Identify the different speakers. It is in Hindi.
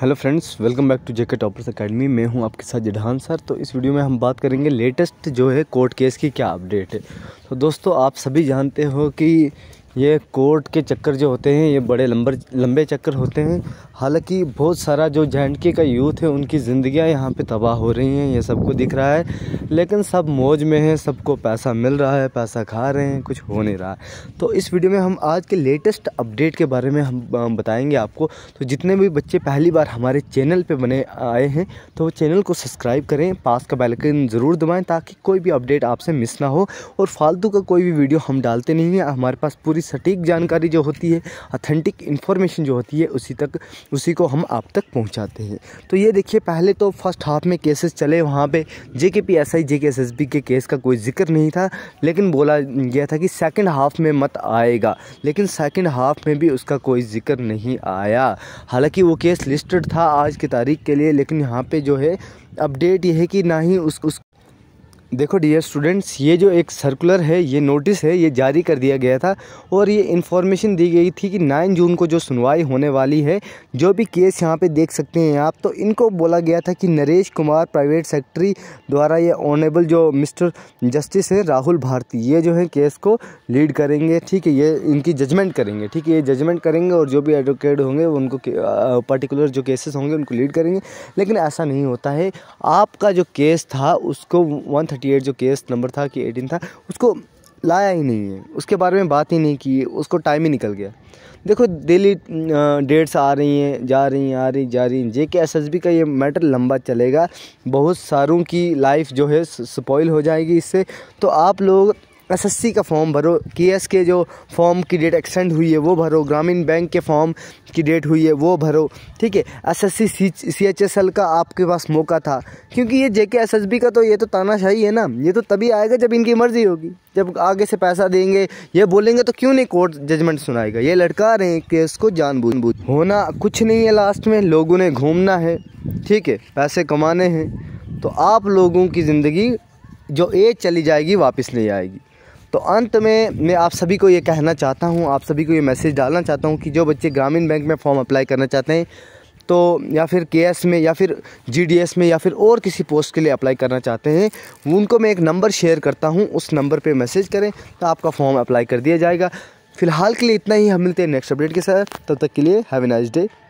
Speaker 1: hello friends welcome back to JK toppers academy मैं हूं आपके साथ जिडहान सर तो इस वीडियो में हम बात करेंगे लेटेस्ट जो है कोर्ट केस की क्या अपडेट है तो दोस्तों आप सभी जानते हो कि ये कोर्ट के चक्कर जो होते हैं ये बड़े लंबर लंबे चक्कर होते हैं हालांकि बहुत सारा जो जे के का यूथ है उनकी ज़िंदियाँ यहाँ पे तबाह हो रही हैं ये सबको दिख रहा है लेकिन सब मौज में हैं सबको पैसा मिल रहा है पैसा खा रहे हैं कुछ हो नहीं रहा है तो इस वीडियो में हम आज के लेटेस्ट अपडेट के बारे में हम बताएँगे आपको तो जितने भी बच्चे पहली बार हमारे चैनल पर बने आए हैं तो चैनल को सब्सक्राइब करें पास का बैलकिन ज़रूर दबाएँ ताकि कोई भी अपडेट आपसे मिस ना हो और फालतू का कोई भी वीडियो हम डालते नहीं हैं हमारे पास पूरी पूरी सटीक जानकारी जो होती है ऑथेंटिक इन्फॉर्मेशन जो होती है उसी तक उसी को हम आप तक पहुँचाते हैं तो ये देखिए पहले तो फर्स्ट हाफ में केसेस चले वहाँ पर जे के P S I J K S S B के केस का कोई जिक्र नहीं था लेकिन बोला गया था कि सेकेंड हाफ में मत आएगा लेकिन सेकेंड हाफ में भी उसका कोई जिक्र नहीं आया हालांकि वो केस लिस्टेड था आज की तारीख के लिए लेकिन यहाँ पर जो है अपडेट यह है कि ना ही उस उस देखो डियर स्टूडेंट्स ये जो एक सर्कुलर है ये नोटिस है ये जारी कर दिया गया था और ये इन्फॉर्मेशन दी गई थी कि 9 जून को जो सुनवाई होने वाली है जो भी केस यहाँ पे देख सकते हैं आप तो इनको बोला गया था कि नरेश कुमार प्राइवेट सेक्रेटरी द्वारा ये ऑनरेबल जो मिस्टर जस्टिस हैं राहुल भारती ये जो है केस को लीड करेंगे ठीक है ये इनकी जजमेंट करेंगे ठीक है ये जजमेंट करेंगे और जो भी एडवोकेट होंगे उनको पर्टिकुलर जो केसेस होंगे उनको लीड करेंगे लेकिन ऐसा नहीं होता है आपका जो केस था उसको वन एटी एट जो केस नंबर था कि एटीन था उसको लाया ही नहीं है उसके बारे में बात ही नहीं की उसको टाइम ही निकल गया देखो डेली डेट्स आ रही हैं जा रही हैं आ रही जा रही हैं जे के एस एस बी का ये मैटर लंबा चलेगा बहुत सारों की लाइफ जो है स्पॉइल हो जाएगी इससे तो आप लोग एसएससी का फॉर्म भरो केएस के जो फॉर्म की डेट एक्सटेंड हुई है वो भरो ग्रामीण बैंक के फॉर्म की डेट हुई है वो भरो ठीक है एसएससी सीएचएसएल का आपके पास मौका था क्योंकि ये जेके एसएसबी का तो ये तो तानाशाही है ना ये तो तभी आएगा जब इनकी मर्ज़ी होगी जब आगे से पैसा देंगे ये बोलेंगे तो क्यों नहीं कोर्ट जजमेंट सुनाएगा ये लटका रहे हैं केस को जानबूझ होना कुछ नहीं है लास्ट में लोगों ने घूमना है ठीक है पैसे कमाने हैं तो आप लोगों की ज़िंदगी जो एज चली जाएगी वापस ले आएगी तो अंत में मैं आप सभी को ये कहना चाहता हूँ आप सभी को ये मैसेज डालना चाहता हूँ कि जो बच्चे ग्रामीण बैंक में फॉर्म अप्लाई करना चाहते हैं तो या फिर के में या फिर जी में या फिर और किसी पोस्ट के लिए अप्लाई करना चाहते हैं उनको मैं एक नंबर शेयर करता हूँ उस नंबर पर मैसेज करें तो आपका फॉर्म अप्लाई कर दिया जाएगा फिलहाल के लिए इतना ही हम मिलते हैं नेक्स्ट अपडेट के साथ तब तक के लिए हैवे नाइस डे